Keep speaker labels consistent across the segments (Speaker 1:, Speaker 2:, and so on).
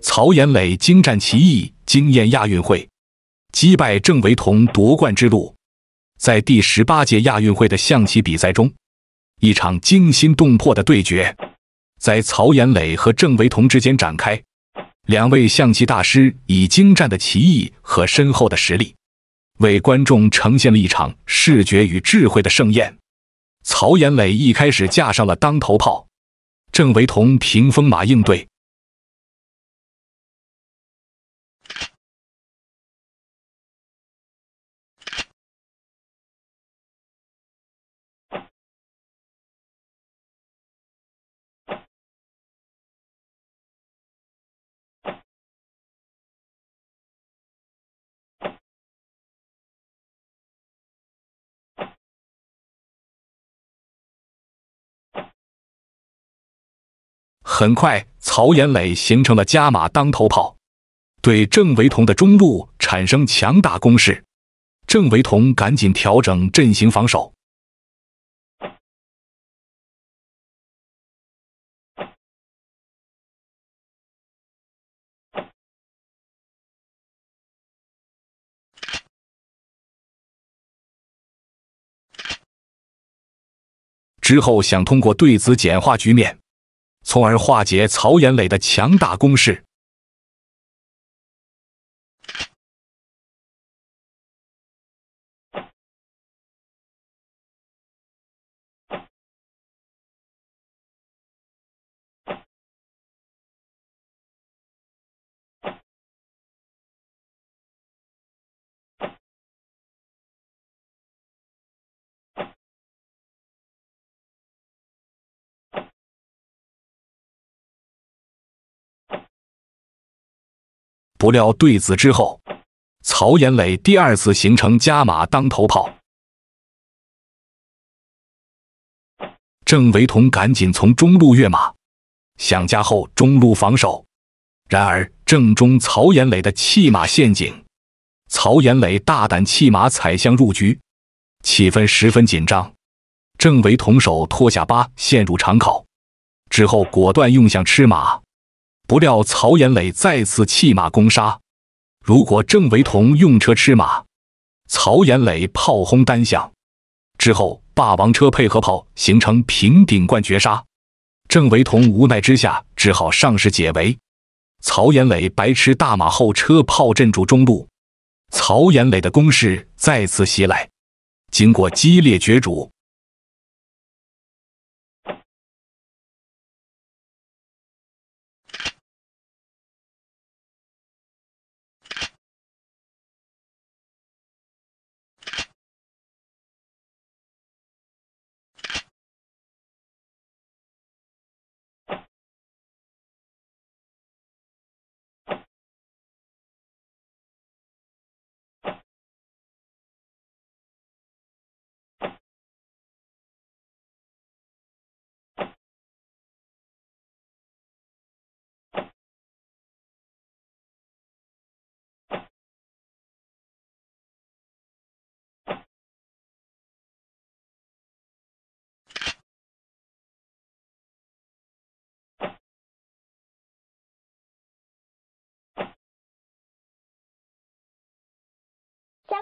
Speaker 1: 曹岩磊精湛棋艺惊艳亚运会，击败郑惟桐夺冠之路。在第十八届亚运会的象棋比赛中，一场惊心动魄的对决在曹岩磊和郑惟桐之间展开。两位象棋大师以精湛的棋艺和深厚的实力，为观众呈现了一场视觉与智慧的盛宴。曹岩磊一开始架上了当头炮，郑惟桐屏风马应对。很快，曹岩磊形成了加码当头炮，对郑维同的中路产生强大攻势。郑维同赶紧调整阵型防守，
Speaker 2: 之后想通过对子简化局面。从而化解曹岩磊的强大攻势。不料对子之后，曹延磊第二次形成加马当头炮，郑
Speaker 1: 维同赶紧从中路跃马，想加后中路防守。然而正中曹延磊的弃马陷阱，曹延磊大胆弃马踩象入局，气氛十分紧张。郑维同手托下八陷入长考，之后果断用象吃马。不料曹延磊再次弃马攻杀，如果郑维同用车吃马，曹延磊炮轰单响之后，霸王车配合炮形成平顶冠绝杀，郑维同无奈之下只好上士解围。曹延磊白吃大马后，车炮镇住中路，曹延磊的攻势再次袭来，经过激烈角逐。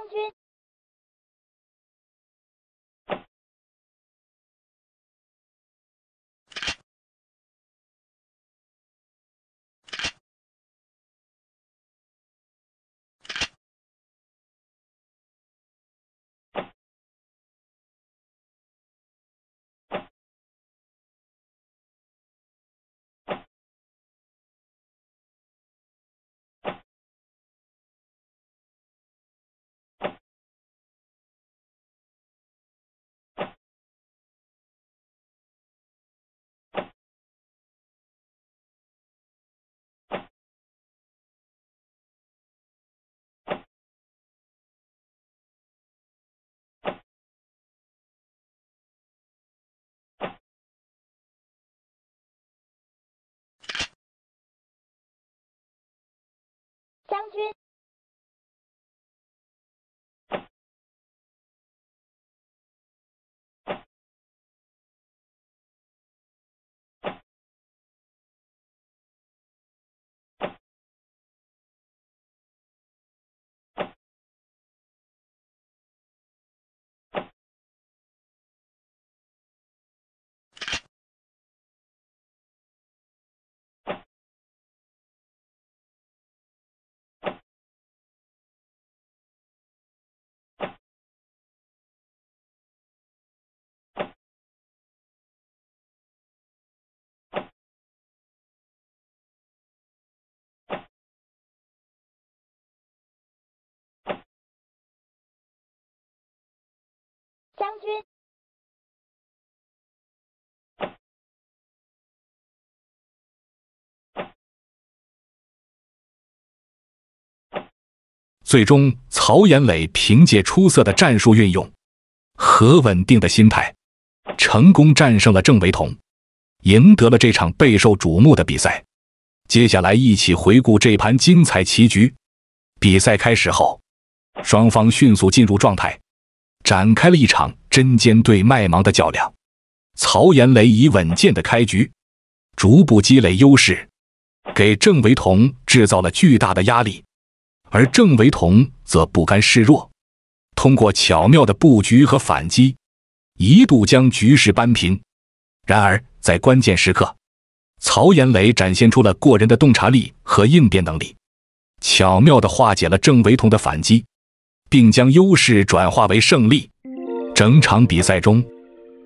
Speaker 1: 军将军。军。最终，曹岩磊凭借出色的战术运用和稳定的心态，成功战胜了郑惟桐，赢得了这场备受瞩目的比赛。接下来，一起回顾这盘精彩棋局。比赛开始后，双方迅速进入状态。展开了一场针尖对麦芒的较量。曹岩雷以稳健的开局，逐步积累优势，给郑维彤制造了巨大的压力。而郑维彤则不甘示弱，通过巧妙的布局和反击，一度将局势扳平。然而，在关键时刻，曹岩雷展现出了过人的洞察力和应变能力，巧妙地化解了郑维彤的反击。并将优势转化为胜利。整场比赛中，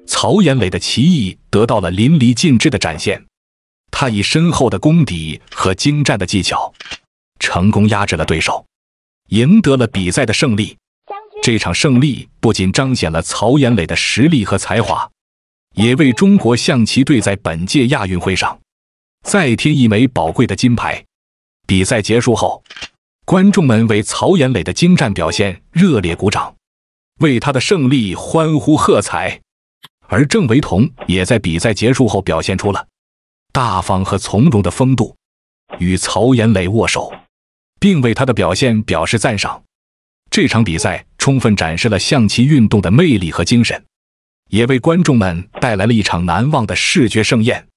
Speaker 1: 曹岩磊的棋艺得到了淋漓尽致的展现。他以深厚的功底和精湛的技巧，成功压制了对手，赢得了比赛的胜利。这场胜利不仅彰显了曹岩磊的实力和才华，也为中国象棋队在本届亚运会上再添一枚宝贵的金牌。比赛结束后。观众们为曹岩磊的精湛表现热烈鼓掌，为他的胜利欢呼喝彩。而郑惟桐也在比赛结束后表现出了大方和从容的风度，与曹岩磊握手，并为他的表现表示赞赏。这场比赛充分展示了象棋运动的魅力和精神，也为观众们带来了一场难
Speaker 2: 忘的视觉盛宴。